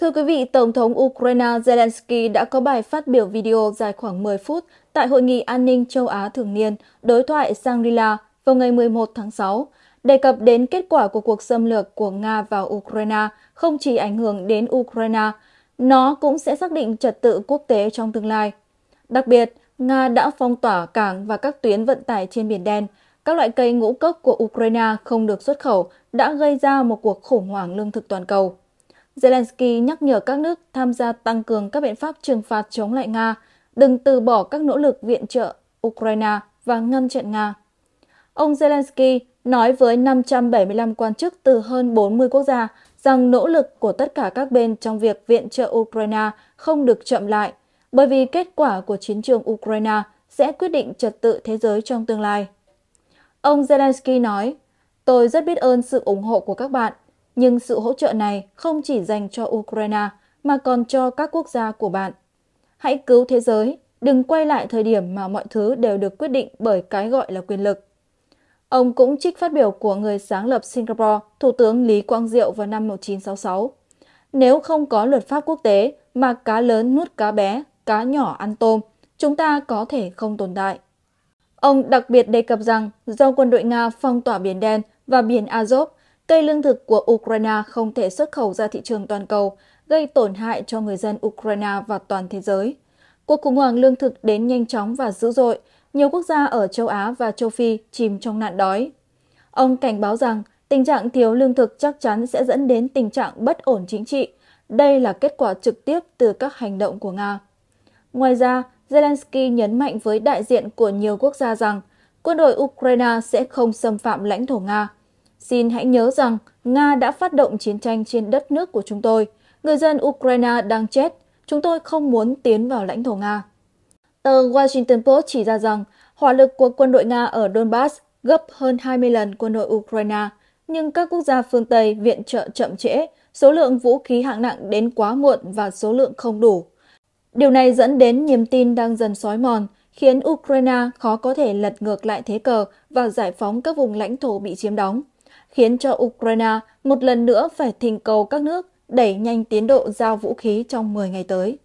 Thưa quý vị, Tổng thống Ukraine Zelensky đã có bài phát biểu video dài khoảng 10 phút tại Hội nghị An ninh châu Á thường niên đối thoại Shangri-La vào ngày 11 tháng 6, đề cập đến kết quả của cuộc xâm lược của Nga vào Ukraine không chỉ ảnh hưởng đến Ukraine, nó cũng sẽ xác định trật tự quốc tế trong tương lai. Đặc biệt, Nga đã phong tỏa cảng và các tuyến vận tải trên Biển Đen. Các loại cây ngũ cốc của Ukraine không được xuất khẩu đã gây ra một cuộc khủng hoảng lương thực toàn cầu. Zelensky nhắc nhở các nước tham gia tăng cường các biện pháp trừng phạt chống lại Nga, đừng từ bỏ các nỗ lực viện trợ Ukraine và ngăn chặn Nga. Ông Zelensky nói với 575 quan chức từ hơn 40 quốc gia rằng nỗ lực của tất cả các bên trong việc viện trợ Ukraine không được chậm lại, bởi vì kết quả của chiến trường Ukraine sẽ quyết định trật tự thế giới trong tương lai. Ông Zelensky nói, Tôi rất biết ơn sự ủng hộ của các bạn nhưng sự hỗ trợ này không chỉ dành cho Ukraine mà còn cho các quốc gia của bạn. Hãy cứu thế giới, đừng quay lại thời điểm mà mọi thứ đều được quyết định bởi cái gọi là quyền lực. Ông cũng trích phát biểu của người sáng lập Singapore, Thủ tướng Lý Quang Diệu vào năm 1966. Nếu không có luật pháp quốc tế mà cá lớn nuốt cá bé, cá nhỏ ăn tôm, chúng ta có thể không tồn tại. Ông đặc biệt đề cập rằng do quân đội Nga phong tỏa biển đen và biển Azov cây lương thực của Ukraine không thể xuất khẩu ra thị trường toàn cầu, gây tổn hại cho người dân Ukraine và toàn thế giới. Cuộc khủng hoảng lương thực đến nhanh chóng và dữ dội, nhiều quốc gia ở châu Á và châu Phi chìm trong nạn đói. Ông cảnh báo rằng tình trạng thiếu lương thực chắc chắn sẽ dẫn đến tình trạng bất ổn chính trị. Đây là kết quả trực tiếp từ các hành động của Nga. Ngoài ra, Zelensky nhấn mạnh với đại diện của nhiều quốc gia rằng quân đội Ukraine sẽ không xâm phạm lãnh thổ Nga Xin hãy nhớ rằng Nga đã phát động chiến tranh trên đất nước của chúng tôi. Người dân Ukraine đang chết. Chúng tôi không muốn tiến vào lãnh thổ Nga. Tờ Washington Post chỉ ra rằng hỏa lực của quân đội Nga ở Donbass gấp hơn 20 lần quân đội Ukraine, nhưng các quốc gia phương Tây viện trợ chậm trễ, số lượng vũ khí hạng nặng đến quá muộn và số lượng không đủ. Điều này dẫn đến niềm tin đang dần sói mòn, khiến Ukraine khó có thể lật ngược lại thế cờ và giải phóng các vùng lãnh thổ bị chiếm đóng khiến cho Ukraine một lần nữa phải thỉnh cầu các nước đẩy nhanh tiến độ giao vũ khí trong 10 ngày tới.